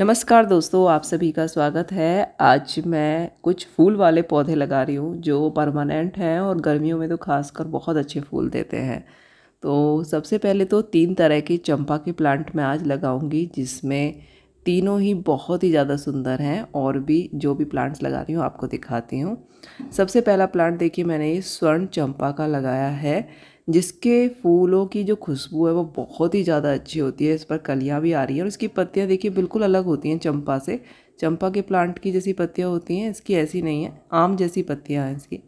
नमस्कार दोस्तों आप सभी का स्वागत है आज मैं कुछ फूल वाले पौधे लगा रही हूँ जो परमानेंट हैं और गर्मियों में तो खासकर बहुत अच्छे फूल देते हैं तो सबसे पहले तो तीन तरह के चंपा के प्लांट मैं आज लगाऊंगी जिसमें तीनों ही बहुत ही ज़्यादा सुंदर हैं और भी जो भी प्लांट्स लगा रही हूँ आपको दिखाती हूँ सबसे पहला प्लांट देखिए मैंने ये स्वर्ण चंपा का लगाया है जिसके फूलों की जो खुशबू है वो बहुत ही ज़्यादा अच्छी होती है इस पर कलियाँ भी आ रही हैं और इसकी पत्तियाँ देखिए बिल्कुल अलग होती हैं चंपा से चंपा के प्लांट की जैसी पत्तियाँ होती हैं इसकी ऐसी नहीं है आम जैसी पत्तियाँ हैं इसकी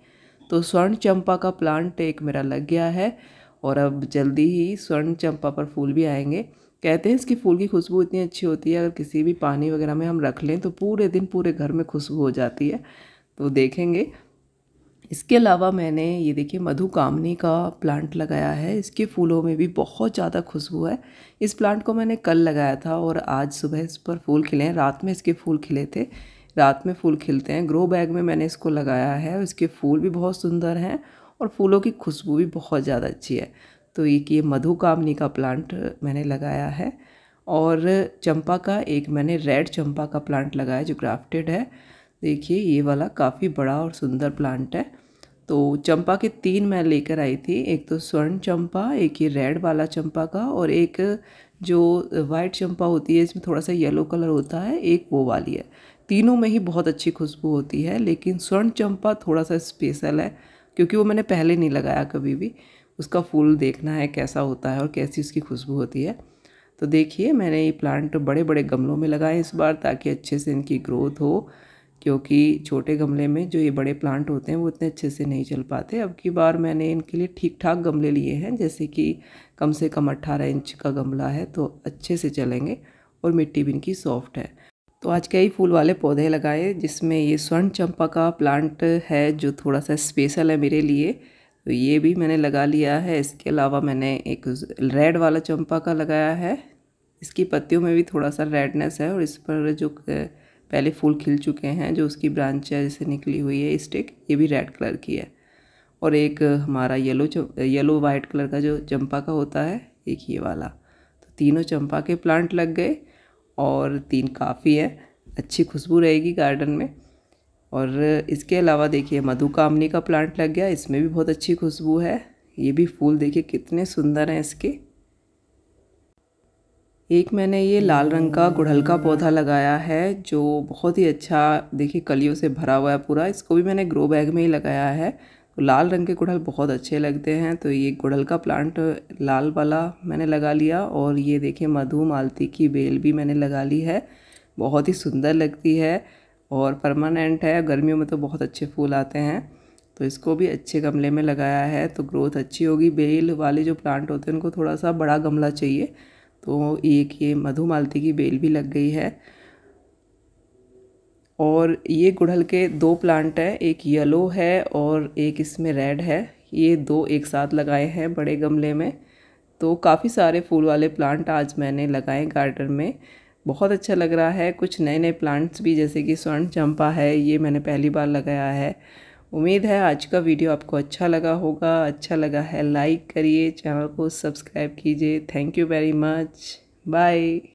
तो स्वर्ण चंपा का प्लांट एक मेरा लग गया है और अब जल्दी ही स्वर्ण चंपा पर फूल भी आएंगे कहते हैं इसकी फूल की खुशबू इतनी अच्छी होती है अगर किसी भी पानी वगैरह में हम रख लें तो पूरे दिन पूरे घर में खुशबू हो जाती है तो देखेंगे इसके अलावा मैंने ये देखिए मधु कामनी का प्लांट लगाया है इसके फूलों में भी बहुत ज़्यादा खुशबू है इस प्लांट को मैंने कल लगाया था और आज सुबह इस पर फूल खिले हैं रात में इसके फूल खिले थे रात में फूल खिलते हैं ग्रो बैग में मैंने इसको लगाया है इसके फूल भी बहुत सुंदर हैं और फूलों की खुशबू भी बहुत ज़्यादा अच्छी है तो एक ये मधु कामनी का प्लांट मैंने लगाया है और चंपा का एक मैंने रेड चंपा का प्लांट लगाया जो ग्राफ्टेड है देखिए ये वाला काफ़ी बड़ा और सुंदर प्लांट है तो चंपा के तीन मैं लेकर आई थी एक तो स्वर्ण चंपा एक ये रेड वाला चंपा का और एक जो वाइट चंपा होती है इसमें थोड़ा सा येलो कलर होता है एक वो वाली है तीनों में ही बहुत अच्छी खुशबू होती है लेकिन स्वर्ण चंपा थोड़ा सा स्पेशल है क्योंकि वो मैंने पहले नहीं लगाया कभी भी उसका फूल देखना है कैसा होता है और कैसी उसकी खुशबू होती है तो देखिए मैंने ये प्लांट बड़े बड़े गमलों में लगाए इस बार ताकि अच्छे से इनकी ग्रोथ हो क्योंकि छोटे गमले में जो ये बड़े प्लांट होते हैं वो इतने अच्छे से नहीं चल पाते अब की बार मैंने इनके लिए ठीक ठाक गमले लिए हैं जैसे कि कम से कम अट्ठारह इंच का गमला है तो अच्छे से चलेंगे और मिट्टी भी इनकी सॉफ्ट है तो आज कई फूल वाले पौधे लगाए जिसमें ये स्वर्ण चंपा का प्लांट है जो थोड़ा सा स्पेशल है मेरे लिए तो ये भी मैंने लगा लिया है इसके अलावा मैंने एक रेड वाला चंपा का लगाया है इसकी पत्तियों में भी थोड़ा सा रेडनेस है और इस पर जो पहले फूल खिल चुके हैं जो उसकी ब्रांच है जैसे निकली हुई है स्टिक ये भी रेड कलर की है और एक हमारा येलो येलो वाइट कलर का जो चंपा का होता है एक ये वाला तो तीनों चंपा के प्लांट लग गए और तीन काफ़ी है अच्छी खुशबू रहेगी गार्डन में और इसके अलावा देखिए कामनी का प्लांट लग गया इसमें भी बहुत अच्छी खुशबू है ये भी फूल देखिए कितने सुंदर हैं इसके एक मैंने ये लाल रंग का गुड़हल का पौधा लगाया है जो बहुत ही अच्छा देखिए कलियों से भरा हुआ है पूरा इसको भी मैंने ग्रो बैग में ही लगाया है तो लाल रंग के गुड़हल बहुत अच्छे लगते हैं तो ये गुड़हल का प्लांट लाल वाला मैंने लगा लिया और ये देखिए मधु मालती की बेल भी मैंने लगा ली है बहुत ही सुंदर लगती है और परमानेंट है गर्मियों में तो बहुत अच्छे फूल आते हैं तो इसको भी अच्छे गमले में लगाया है तो ग्रोथ अच्छी होगी बेल वाले जो प्लांट होते हैं उनको थोड़ा सा बड़ा गमला चाहिए तो एक ये मधुमालती की बेल भी लग गई है और ये गुड़हल के दो प्लांट हैं एक येलो है और एक इसमें रेड है ये दो एक साथ लगाए हैं बड़े गमले में तो काफ़ी सारे फूल वाले प्लांट आज मैंने लगाए गार्डन में बहुत अच्छा लग रहा है कुछ नए नए प्लांट्स भी जैसे कि स्वर्ण चंपा है ये मैंने पहली बार लगाया है उम्मीद है आज का वीडियो आपको अच्छा लगा होगा अच्छा लगा है लाइक करिए चैनल को सब्सक्राइब कीजिए thank you very much bye